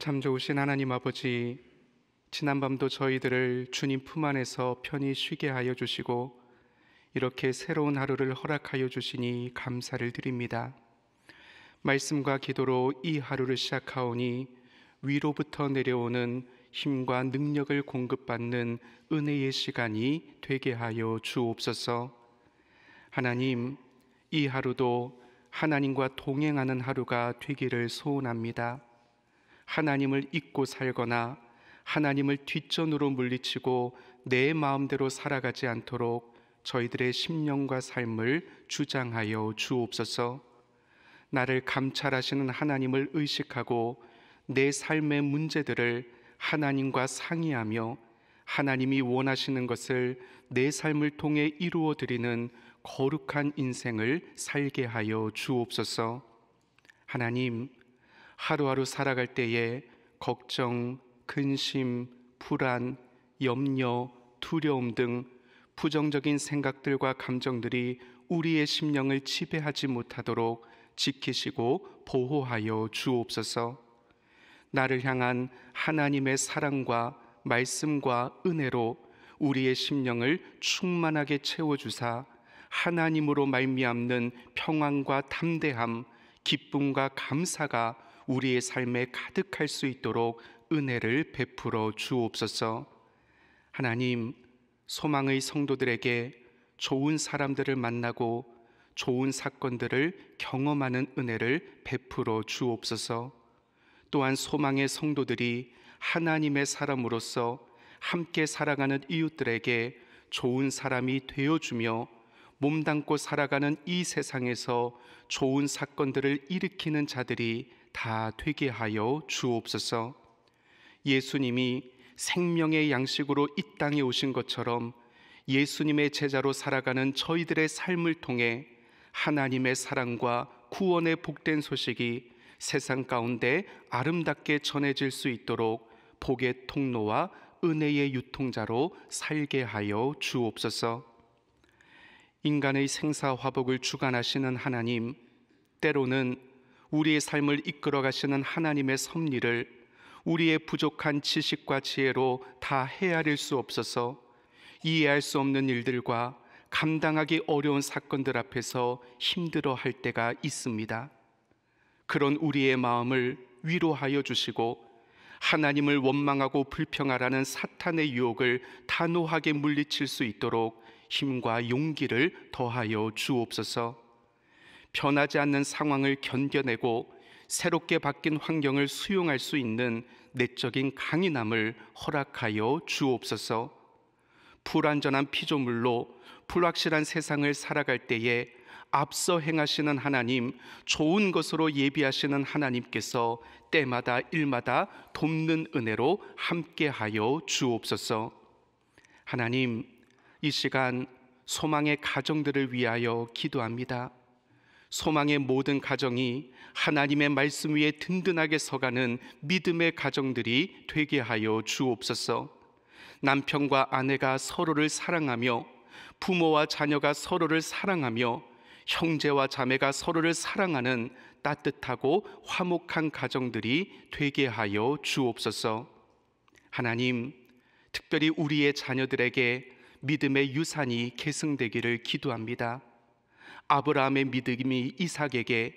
참 좋으신 하나님 아버지, 지난밤도 저희들을 주님 품 안에서 편히 쉬게 하여 주시고, 이렇게 새로운 하루를 허락하여 주시니 감사를 드립니다. 말씀과 기도로 이 하루를 시작하오니 위로부터 내려오는 힘과 능력을 공급받는 은혜의 시간이 되게 하여 주옵소서. 하나님, 이 하루도 하나님과 동행하는 하루가 되기를 소원합니다. 하나님을 잊고 살거나 하나님을 뒷전으로 물리치고 내 마음대로 살아가지 않도록 저희들의 심령과 삶을 주장하여 주옵소서. 나를 감찰하시는 하나님을 의식하고 내 삶의 문제들을 하나님과 상의하며 하나님이 원하시는 것을 내 삶을 통해 이루어 드리는 거룩한 인생을 살게 하여 주옵소서. 하나님, 하루하루 살아갈 때에 걱정, 근심, 불안, 염려, 두려움 등 부정적인 생각들과 감정들이 우리의 심령을 지배하지 못하도록 지키시고 보호하여 주옵소서. 나를 향한 하나님의 사랑과 말씀과 은혜로 우리의 심령을 충만하게 채워주사 하나님으로 말미암는 평안과 담대함, 기쁨과 감사가 우리의 삶에 가득할 수 있도록 은혜를 베풀어 주옵소서. 하나님, 소망의 성도들에게 좋은 사람들을 만나고 좋은 사건들을 경험하는 은혜를 베풀어 주옵소서. 또한 소망의 성도들이 하나님의 사람으로서 함께 살아가는 이웃들에게 좋은 사람이 되어주며 몸담고 살아가는 이 세상에서 좋은 사건들을 일으키는 자들이 다 되게 하여 주옵소서. 예수님이 생명의 양식으로 이 땅에 오신 것처럼 예수님의 제자로 살아가는 저희들의 삶을 통해 하나님의 사랑과 구원의 복된 소식이 세상 가운데 아름답게 전해질 수 있도록 복의 통로와 은혜의 유통자로 살게 하여 주옵소서. 인간의 생사 화복을 주관하시는 하나님, 때로는 우리의 삶을 이끌어 가시는 하나님의 섭리를 우리의 부족한 지식과 지혜로 다 헤아릴 수 없어서 이해할 수 없는 일들과 감당하기 어려운 사건들 앞에서 힘들어 할 때가 있습니다. 그런 우리의 마음을 위로하여 주시고 하나님을 원망하고 불평하라는 사탄의 유혹을 단호하게 물리칠 수 있도록 힘과 용기를 더하여 주옵소서. 변하지 않는 상황을 견뎌내고 새롭게 바뀐 환경을 수용할 수 있는 내적인 강인함을 허락하여 주옵소서. 불완전한 피조물로 불확실한 세상을 살아갈 때에 앞서 행하시는 하나님, 좋은 것으로 예비하시는 하나님께서 때마다 일마다 돕는 은혜로 함께하여 주옵소서. 하나님, 이 시간 소망의 가정들을 위하여 기도합니다. 소망의 모든 가정이 하나님의 말씀 위에 든든하게 서가는 믿음의 가정들이 되게 하여 주옵소서. 남편과 아내가 서로를 사랑하며 부모와 자녀가 서로를 사랑하며 형제와 자매가 서로를 사랑하는 따뜻하고 화목한 가정들이 되게 하여 주옵소서. 하나님, 특별히 우리의 자녀들에게 믿음의 유산이 계승되기를 기도합니다. 아브라함의 믿음이 이삭에게,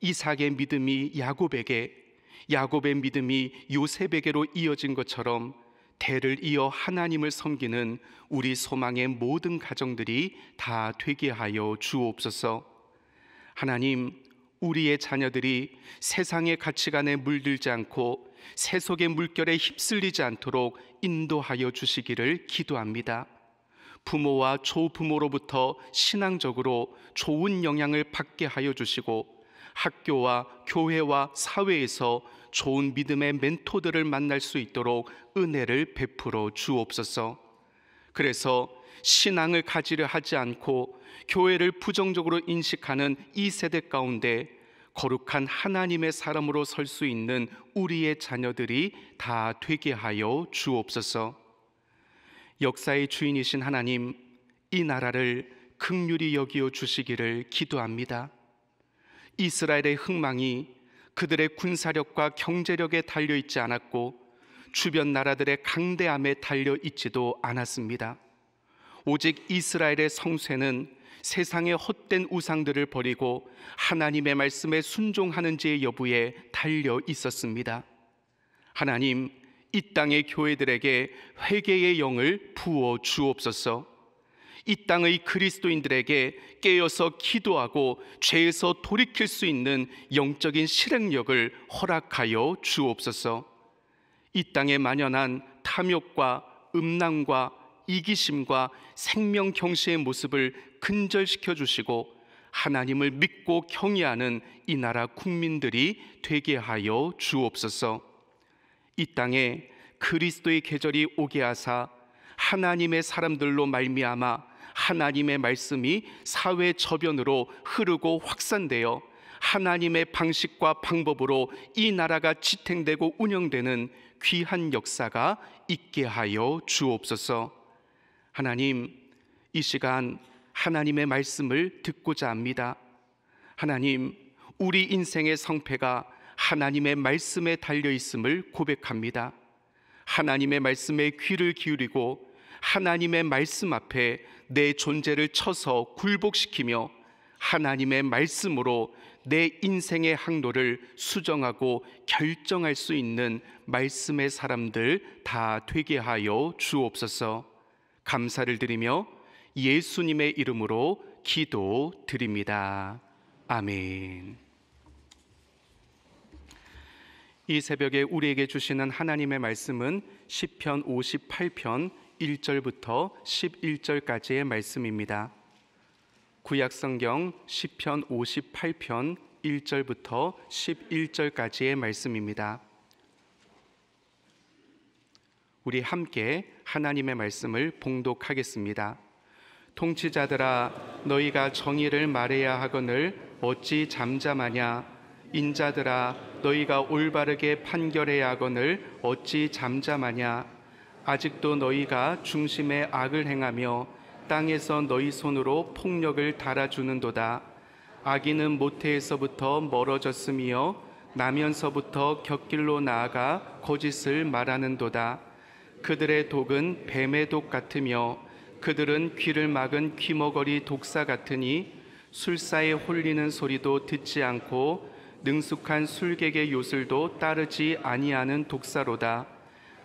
이삭의 믿음이 야곱에게, 야곱의 믿음이 요셉에게로 이어진 것처럼 대를 이어 하나님을 섬기는 우리 소망의 모든 가정들이 다 되게 하여 주옵소서. 하나님, 우리의 자녀들이 세상의 가치관에 물들지 않고 세속의 물결에 휩쓸리지 않도록 인도하여 주시기를 기도합니다. 부모와 조부모로부터 신앙적으로 좋은 영향을 받게 하여 주시고 학교와 교회와 사회에서 좋은 믿음의 멘토들을 만날 수 있도록 은혜를 베풀어 주옵소서. 그래서 신앙을 가지려 하지 않고 교회를 부정적으로 인식하는 이 세대 가운데 거룩한 하나님의 사람으로 설 수 있는 우리의 자녀들이 다 되게 하여 주옵소서. 역사의 주인이신 하나님, 이 나라를 극률이 여기어 주시기를 기도합니다. 이스라엘의 흥망이 그들의 군사력과 경제력에 달려 있지 않았고 주변 나라들의 강대함에 달려 있지도 않았습니다. 오직 이스라엘의 성쇠는 세상의 헛된 우상들을 버리고 하나님의 말씀에 순종하는지의 여부에 달려 있었습니다. 하나님, 이 땅의 교회들에게 회개의 영을 부어 주옵소서. 이 땅의 그리스도인들에게 깨어서 기도하고 죄에서 돌이킬 수 있는 영적인 실행력을 허락하여 주옵소서. 이 땅에 만연한 탐욕과 음란과 이기심과 생명 경시의 모습을 근절시켜 주시고 하나님을 믿고 경외하는 이 나라 국민들이 되게 하여 주옵소서. 이 땅에 그리스도의 계절이 오게 하사 하나님의 사람들로 말미암아 하나님의 말씀이 사회 저변으로 흐르고 확산되어 하나님의 방식과 방법으로 이 나라가 지탱되고 운영되는 귀한 역사가 있게 하여 주옵소서. 하나님, 이 시간 하나님의 말씀을 듣고자 합니다. 하나님, 우리 인생의 성패가 하나님의 말씀에 달려 있음을 고백합니다. 하나님의 말씀에 귀를 기울이고 하나님의 말씀 앞에 내 존재를 쳐서 굴복시키며 하나님의 말씀으로 내 인생의 항로를 수정하고 결정할 수 있는 말씀의 사람들 다 되게 하여 주옵소서. 감사를 드리며 예수님의 이름으로 기도 드립니다. 아멘. 이 새벽에 우리에게 주시는 하나님의 말씀은 시편 58편 1절부터 11절까지의 말씀입니다. 구약 성경 시편 58편 1절부터 11절까지의 말씀입니다. 우리 함께 하나님의 말씀을 봉독하겠습니다. 통치자들아 너희가 정의를 말해야 하거늘 어찌 잠잠하냐 인자들아 너희가 올바르게 판결해야 하거늘 어찌 잠잠하냐 아직도 너희가 중심에 악을 행하며 땅에서 너희 손으로 폭력을 달아주는도다 악인은 모태에서부터 멀어졌으며 나면서부터 곁길로 나아가 거짓을 말하는도다 그들의 독은 뱀의 독 같으며 그들은 귀를 막은 귀머거리 독사 같으니 술사에 홀리는 소리도 듣지 않고 능숙한 술객의 요술도 따르지 아니하는 독사로다.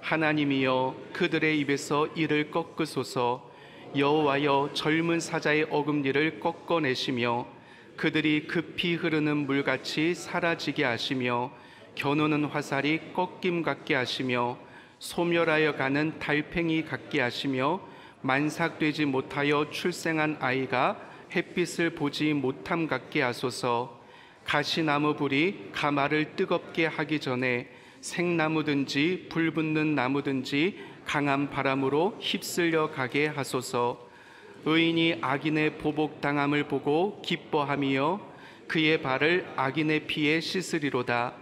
하나님이여 그들의 입에서 이를 꺾으소서 여호와여 젊은 사자의 어금니를 꺾어내시며 그들이 급히 흐르는 물같이 사라지게 하시며 겨누는 화살이 꺾임 같게 하시며 소멸하여 가는 달팽이 같게 하시며 만삭되지 못하여 출생한 아이가 햇빛을 보지 못함 같게 하소서 가시나무불이 가마를 뜨겁게 하기 전에 생나무든지 불붙는 나무든지 강한 바람으로 휩쓸려 가게 하소서 의인이 악인의 보복당함을 보고 기뻐하며 그의 발을 악인의 피에 씻으리로다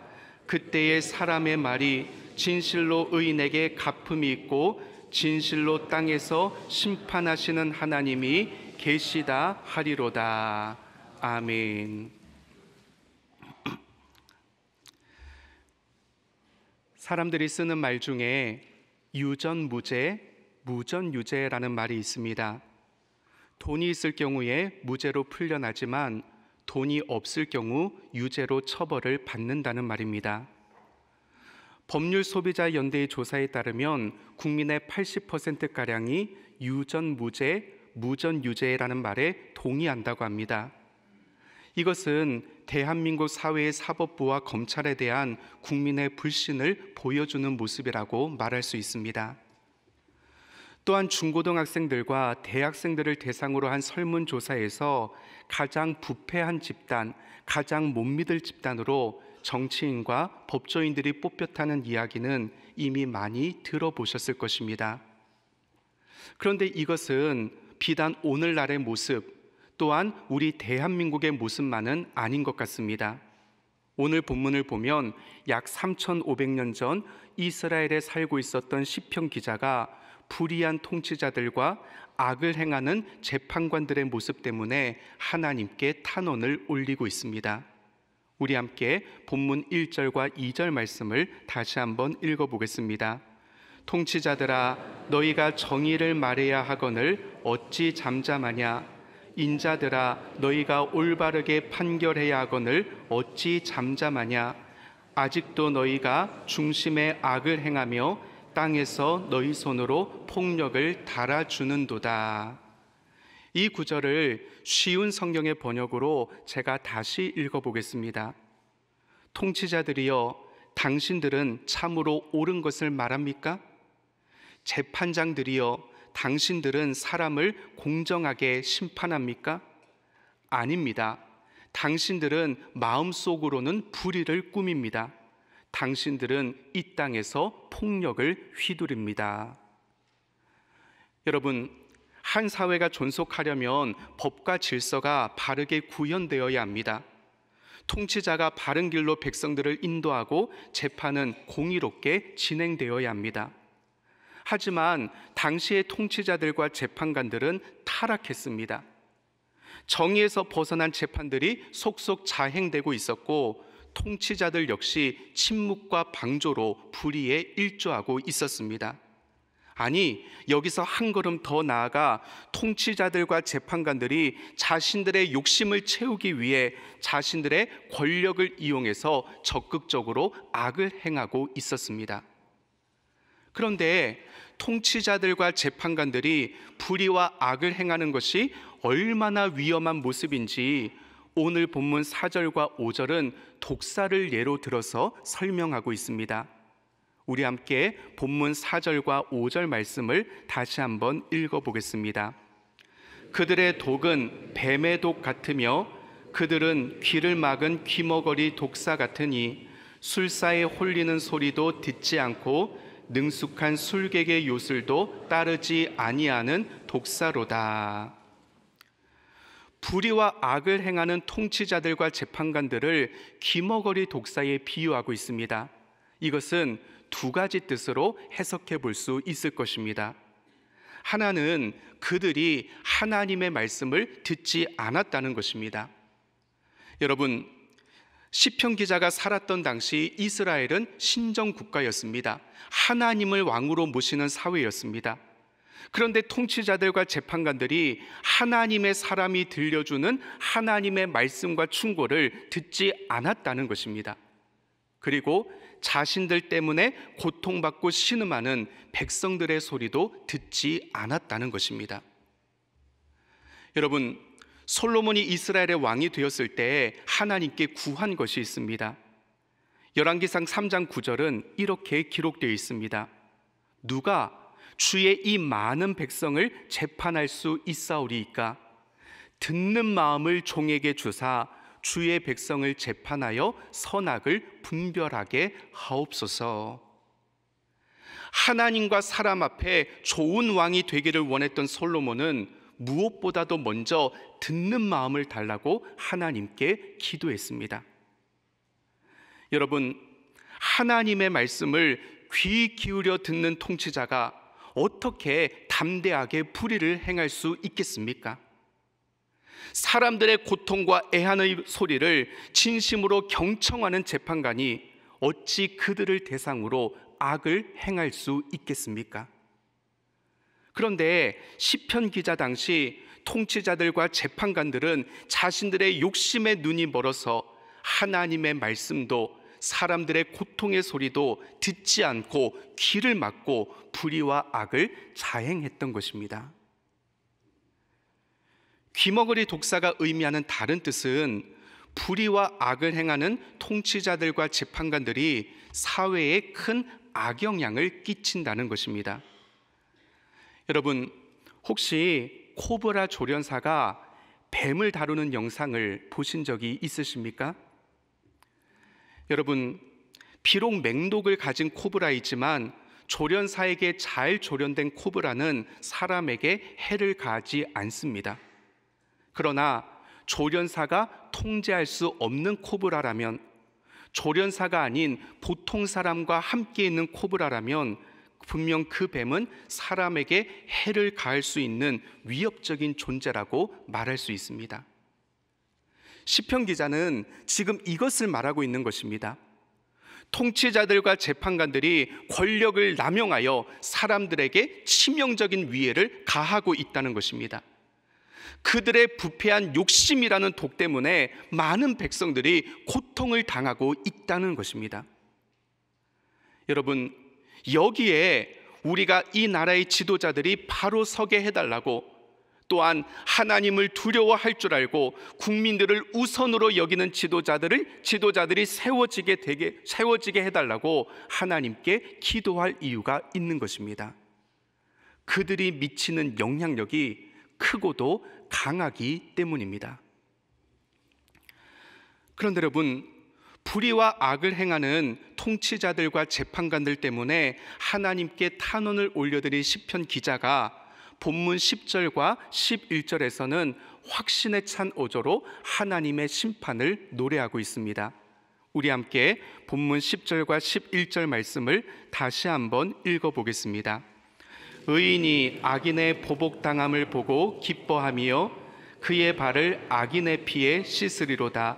그때의 사람의 말이 진실로 의인에게 가품이 있고 진실로 땅에서 심판하시는 하나님이 계시다 하리로다 아멘 사람들이 쓰는 말 중에 유전무죄, 무전유죄라는 말이 있습니다. 돈이 있을 경우에 무죄로 풀려나지만 돈이 없을 경우 유죄로 처벌을 받는다는 말입니다. 법률 소비자 연대의 조사에 따르면 국민의 80%가량이 유전무죄, 무전유죄라는 말에 동의한다고 합니다. 이것은 대한민국 사회의 사법부와 검찰에 대한 국민의 불신을 보여주는 모습이라고 말할 수 있습니다. 또한 중고등학생들과 대학생들을 대상으로 한 설문조사에서 가장 부패한 집단, 가장 못 믿을 집단으로 정치인과 법조인들이 뽑혔다는 이야기는 이미 많이 들어보셨을 것입니다. 그런데 이것은 비단 오늘날의 모습, 또한 우리 대한민국의 모습만은 아닌 것 같습니다. 오늘 본문을 보면 약 3,500년 전 이스라엘에 살고 있었던 시편 기자가 불의한 통치자들과 악을 행하는 재판관들의 모습 때문에 하나님께 탄원을 올리고 있습니다. 우리 함께 본문 1절과 2절 말씀을 다시 한번 읽어보겠습니다. 통치자들아 너희가 정의를 말해야 하거늘 어찌 잠잠하냐 인자들아 너희가 올바르게 판결해야 하거늘 어찌 잠잠하냐 아직도 너희가 중심에 악을 행하며 땅에서 너희 손으로 폭력을 달아주는도다. 이 구절을 쉬운 성경의 번역으로 제가 다시 읽어보겠습니다. 통치자들이여, 당신들은 참으로 옳은 것을 말합니까? 재판장들이여, 당신들은 사람을 공정하게 심판합니까? 아닙니다. 당신들은 마음속으로는 불의를 꾸밉니다. 당신들은 이 땅에서 폭력을 휘두릅니다. 여러분, 한 사회가 존속하려면 법과 질서가 바르게 구현되어야 합니다. 통치자가 바른 길로 백성들을 인도하고 재판은 공의롭게 진행되어야 합니다. 하지만 당시의 통치자들과 재판관들은 타락했습니다. 정의에서 벗어난 재판들이 속속 자행되고 있었고 통치자들 역시 침묵과 방조로 불의에 일조하고 있었습니다. 아니, 여기서 한 걸음 더 나아가 통치자들과 재판관들이 자신들의 욕심을 채우기 위해 자신들의 권력을 이용해서 적극적으로 악을 행하고 있었습니다. 그런데 통치자들과 재판관들이 불의와 악을 행하는 것이 얼마나 위험한 모습인지 오늘 본문 4절과 5절은 독사를 예로 들어서 설명하고 있습니다. 우리 함께 본문 4절과 5절 말씀을 다시 한번 읽어보겠습니다. 그들의 독은 뱀의 독 같으며 그들은 귀를 막은 귀머거리 독사 같으니 술사에 홀리는 소리도 듣지 않고 능숙한 술객의 요술도 따르지 아니하는 독사로다. 불의와 악을 행하는 통치자들과 재판관들을 기머거리 독사에 비유하고 있습니다. 이것은 두 가지 뜻으로 해석해 볼 수 있을 것입니다. 하나는 그들이 하나님의 말씀을 듣지 않았다는 것입니다. 여러분, 시편 기자가 살았던 당시 이스라엘은 신정 국가였습니다. 하나님을 왕으로 모시는 사회였습니다. 그런데 통치자들과 재판관들이 하나님의 사람이 들려주는 하나님의 말씀과 충고를 듣지 않았다는 것입니다. 그리고 자신들 때문에 고통받고 신음하는 백성들의 소리도 듣지 않았다는 것입니다. 여러분, 솔로몬이 이스라엘의 왕이 되었을 때 하나님께 구한 것이 있습니다. 열왕기상 3장 9절은 이렇게 기록되어 있습니다. 누가 주의 이 많은 백성을 재판할 수 있사오리이까 듣는 마음을 종에게 주사 주의 백성을 재판하여 선악을 분별하게 하옵소서. 하나님과 사람 앞에 좋은 왕이 되기를 원했던 솔로몬은 무엇보다도 먼저 듣는 마음을 달라고 하나님께 기도했습니다. 여러분, 하나님의 말씀을 귀 기울여 듣는 통치자가 어떻게 담대하게 불의를 행할 수 있겠습니까? 사람들의 고통과 애한의 소리를 진심으로 경청하는 재판관이 어찌 그들을 대상으로 악을 행할 수 있겠습니까? 그런데 시편 기자 당시 통치자들과 재판관들은 자신들의 욕심에 눈이 멀어서 하나님의 말씀도 사람들의 고통의 소리도 듣지 않고 귀를 막고 불의와 악을 자행했던 것입니다. 귀머거리 독사가 의미하는 다른 뜻은 불의와 악을 행하는 통치자들과 재판관들이 사회에 큰 악영향을 끼친다는 것입니다. 여러분 혹시 코브라 조련사가 뱀을 다루는 영상을 보신 적이 있으십니까? 여러분 비록 맹독을 가진 코브라이지만 조련사에게 잘 조련된 코브라는 사람에게 해를 가하지 않습니다. 그러나 조련사가 통제할 수 없는 코브라라면 조련사가 아닌 보통 사람과 함께 있는 코브라라면 분명 그 뱀은 사람에게 해를 가할 수 있는 위협적인 존재라고 말할 수 있습니다. 시편 기자는 지금 이것을 말하고 있는 것입니다. 통치자들과 재판관들이 권력을 남용하여 사람들에게 치명적인 위해를 가하고 있다는 것입니다. 그들의 부패한 욕심이라는 독 때문에 많은 백성들이 고통을 당하고 있다는 것입니다. 여러분, 여기에 우리가 이 나라의 지도자들이 바로 서게 해달라고 또한 하나님을 두려워할 줄 알고 국민들을 우선으로 여기는 지도자들을 지도자들이 세워지게 되게 세워지게 해달라고 하나님께 기도할 이유가 있는 것입니다. 그들이 미치는 영향력이 크고도 강하기 때문입니다. 그런데 여러분 불의와 악을 행하는 통치자들과 재판관들 때문에 하나님께 탄원을 올려드린 시편 기자가 본문 10절과 11절에서는 확신에 찬오조로 하나님의 심판을 노래하고 있습니다. 우리 함께 본문 10절과 11절 말씀을 다시 한번 읽어 보겠습니다. 의인이 악인의 보복당함을 보고 기뻐하며 그의 발을 악인의 피에 씻으리로다.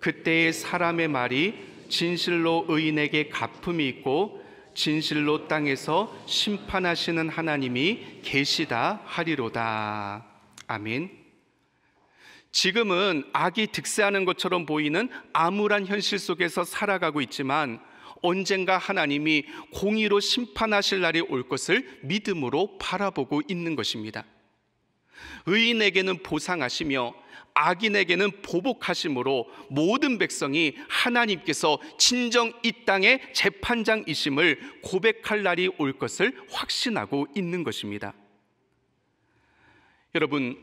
그때의 사람의 말이 진실로 의인에게 가품이 있고 진실로 땅에서 심판하시는 하나님이 계시다 하리로다. 아멘. 지금은 악이 득세하는 것처럼 보이는 암울한 현실 속에서 살아가고 있지만 언젠가 하나님이 공의로 심판하실 날이 올 것을 믿음으로 바라보고 있는 것입니다. 의인에게는 보상하시며 악인에게는 보복하심으로 모든 백성이 하나님께서 진정 이 땅의 재판장이심을 고백할 날이 올 것을 확신하고 있는 것입니다. 여러분,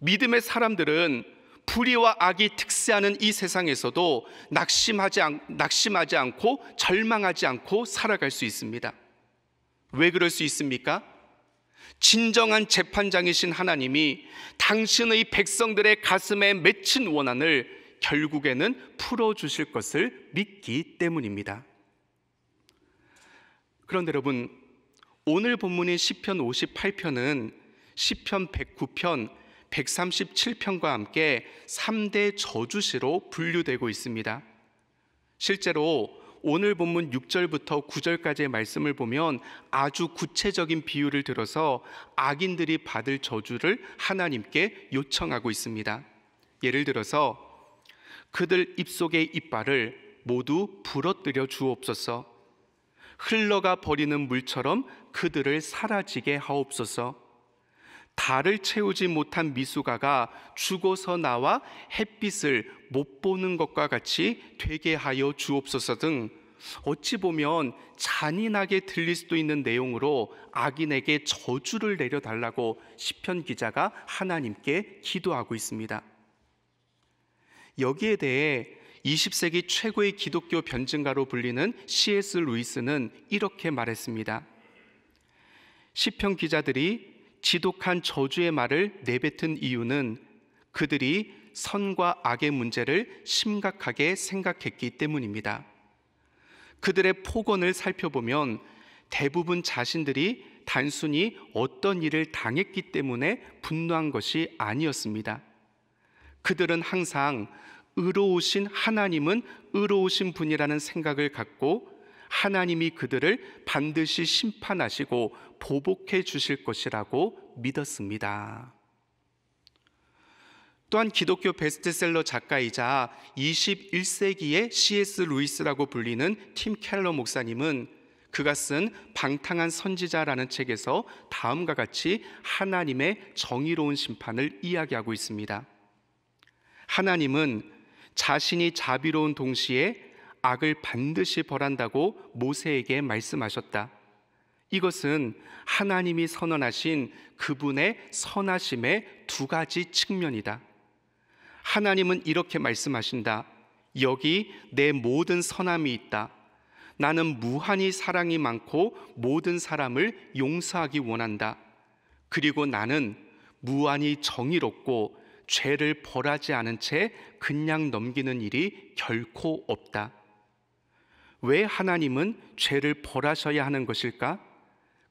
믿음의 사람들은 불의와 악이 특세하는 이 세상에서도 낙심하지, 않, 낙심하지 않고 절망하지 않고 살아갈 수 있습니다. 왜 그럴 수 있습니까? 진정한 재판장이신 하나님이 당신의 백성들의 가슴에 맺힌 원한을 결국에는 풀어주실 것을 믿기 때문입니다. 그런데 여러분, 오늘 본문인 시편 58편은 시편 109편, 137편과 함께 3대 저주시로 분류되고 있습니다. 실제로 오늘 본문 6절부터 9절까지의 말씀을 보면 아주 구체적인 비유를 들어서 악인들이 받을 저주를 하나님께 요청하고 있습니다. 예를 들어서 그들 입속의 이빨을 모두 부러뜨려 주옵소서. 흘러가 버리는 물처럼 그들을 사라지게 하옵소서. 달을 채우지 못한 미숙아가 죽어서 나와 햇빛을 못 보는 것과 같이 되게 하여 주옵소서 등 어찌 보면 잔인하게 들릴 수도 있는 내용으로 악인에게 저주를 내려달라고 시편 기자가 하나님께 기도하고 있습니다. 여기에 대해 20세기 최고의 기독교 변증가로 불리는 C.S. 루이스는 이렇게 말했습니다. 시편 기자들이 지독한 저주의 말을 내뱉은 이유는 그들이 선과 악의 문제를 심각하게 생각했기 때문입니다. 그들의 폭언을 살펴보면 대부분 자신들이 단순히 어떤 일을 당했기 때문에 분노한 것이 아니었습니다. 그들은 항상 의로우신 하나님은 의로우신 분이라는 생각을 갖고 하나님이 그들을 반드시 심판하시고 보복해 주실 것이라고 믿었습니다. 또한 기독교 베스트셀러 작가이자 21세기의 C.S. 루이스라고 불리는 팀 켈러 목사님은 그가 쓴 방탕한 선지자라는 책에서 다음과 같이 하나님의 정의로운 심판을 이야기하고 있습니다. 하나님은 자신이 자비로운 동시에 악을 반드시 벌한다고 모세에게 말씀하셨다. 이것은 하나님이 선언하신 그분의 선하심의 두 가지 측면이다. 하나님은 이렇게 말씀하신다. 여기 내 모든 선함이 있다. 나는 무한히 사랑이 많고 모든 사람을 용서하기 원한다. 그리고 나는 무한히 정의롭고 죄를 벌하지 않은 채 그냥 넘기는 일이 결코 없다. 왜 하나님은 죄를 벌하셔야 하는 것일까?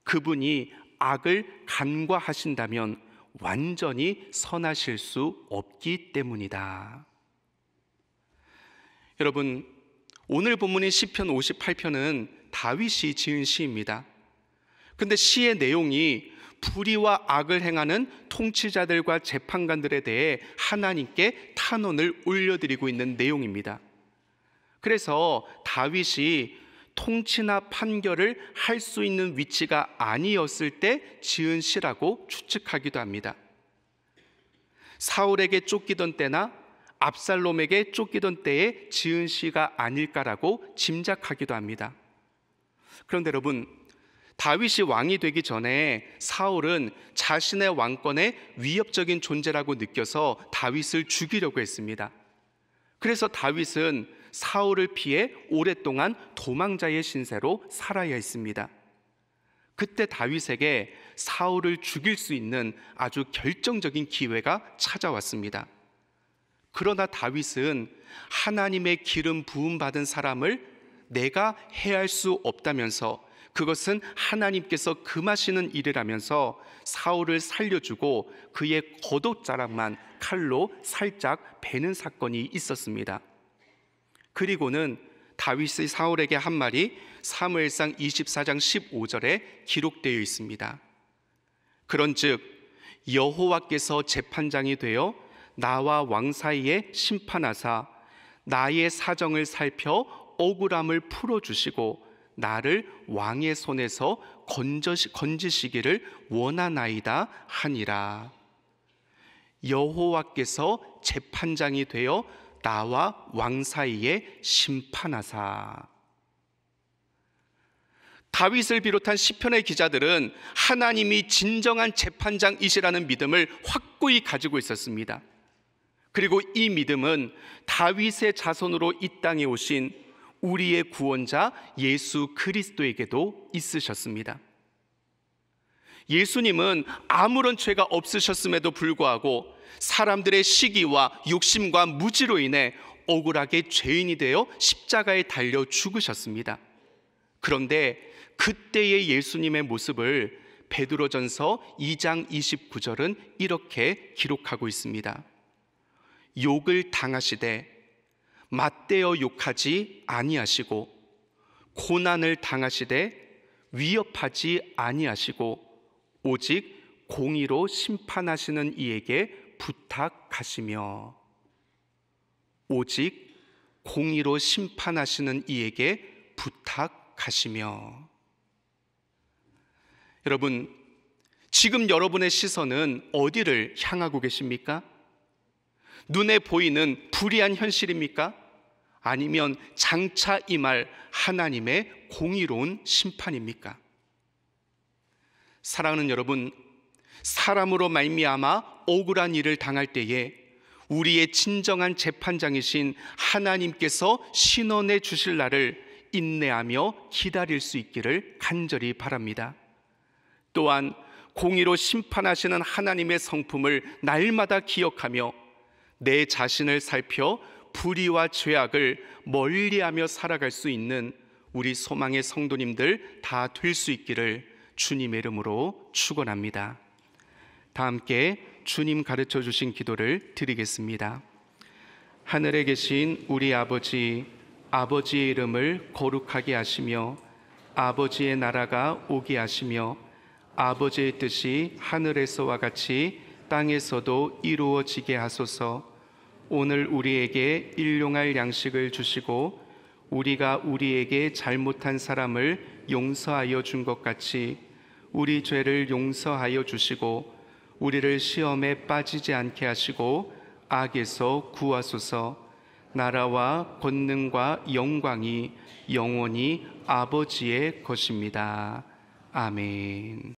그분이 악을 간과하신다면 완전히 선하실 수 없기 때문이다. 여러분, 오늘 본문인 시편 58편은 다윗이 지은 시입니다. 근데 시의 내용이 불의와 악을 행하는 통치자들과 재판관들에 대해 하나님께 탄원을 올려드리고 있는 내용입니다. 그래서 다윗이 통치나 판결을 할 수 있는 위치가 아니었을 때 지은 시라고 추측하기도 합니다. 사울에게 쫓기던 때나 압살롬에게 쫓기던 때에 지은 시가 아닐까라고 짐작하기도 합니다. 그런데 여러분, 다윗이 왕이 되기 전에 사울은 자신의 왕권에 위협적인 존재라고 느껴서 다윗을 죽이려고 했습니다. 그래서 다윗은 사울을 피해 오랫동안 도망자의 신세로 살아야 했습니다. 그때 다윗에게 사울을 죽일 수 있는 아주 결정적인 기회가 찾아왔습니다. 그러나 다윗은 하나님의 기름 부음 받은 사람을 내가 해할 수 없다면서 그것은 하나님께서 금하시는 일이라면서 사울을 살려주고 그의 거옷 자락만 칼로 살짝 베는 사건이 있었습니다. 그리고는 다윗의 사울에게 한 말이 사무엘상 24장 15절에 기록되어 있습니다. 그런즉 여호와께서 재판장이 되어 나와 왕 사이에 심판하사 나의 사정을 살펴 억울함을 풀어 주시고 나를 왕의 손에서 건지시기를 원하나이다 하니라. 여호와께서 재판장이 되어 나와 왕 사이에 심판하사. 다윗을 비롯한 시편의 기자들은 하나님이 진정한 재판장이시라는 믿음을 확고히 가지고 있었습니다. 그리고 이 믿음은 다윗의 자손으로 이 땅에 오신 우리의 구원자 예수 그리스도에게도 있으셨습니다. 예수님은 아무런 죄가 없으셨음에도 불구하고 사람들의 시기와 욕심과 무지로 인해 억울하게 죄인이 되어 십자가에 달려 죽으셨습니다. 그런데 그때의 예수님의 모습을 베드로전서 2장 29절은 이렇게 기록하고 있습니다. 욕을 당하시되 맞대어 욕하지 아니하시고 고난을 당하시되 위협하지 아니하시고 오직 공의로 심판하시는 이에게 부탁하시며 오직 공의로 심판하시는 이에게 부탁하시며 여러분 지금 여러분의 시선은 어디를 향하고 계십니까? 눈에 보이는 불의한 현실입니까? 아니면 장차 임할 하나님의 공의로운 심판입니까? 사랑하는 여러분, 사람으로 말미암아 억울한 일을 당할 때에 우리의 진정한 재판장이신 하나님께서 신원해 주실 날을 인내하며 기다릴 수 있기를 간절히 바랍니다. 또한 공의로 심판하시는 하나님의 성품을 날마다 기억하며 내 자신을 살펴 불의와 죄악을 멀리하며 살아갈 수 있는 우리 소망의 성도님들 다 될 수 있기를 주님의 이름으로 축원합니다. 다 함께 주님 가르쳐 주신 기도를 드리겠습니다. 하늘에 계신 우리 아버지 아버지의 이름을 거룩하게 하시며 아버지의 나라가 오게 하시며 아버지의 뜻이 하늘에서와 같이 땅에서도 이루어지게 하소서. 오늘 우리에게 일용할 양식을 주시고 우리가 우리에게 잘못한 사람을 용서하여 준 것 같이 우리 죄를 용서하여 주시고 우리를 시험에 빠지지 않게 하시고 악에서 구하소서 나라와 권능과 영광이 영원히 아버지의 것입니다. 아멘.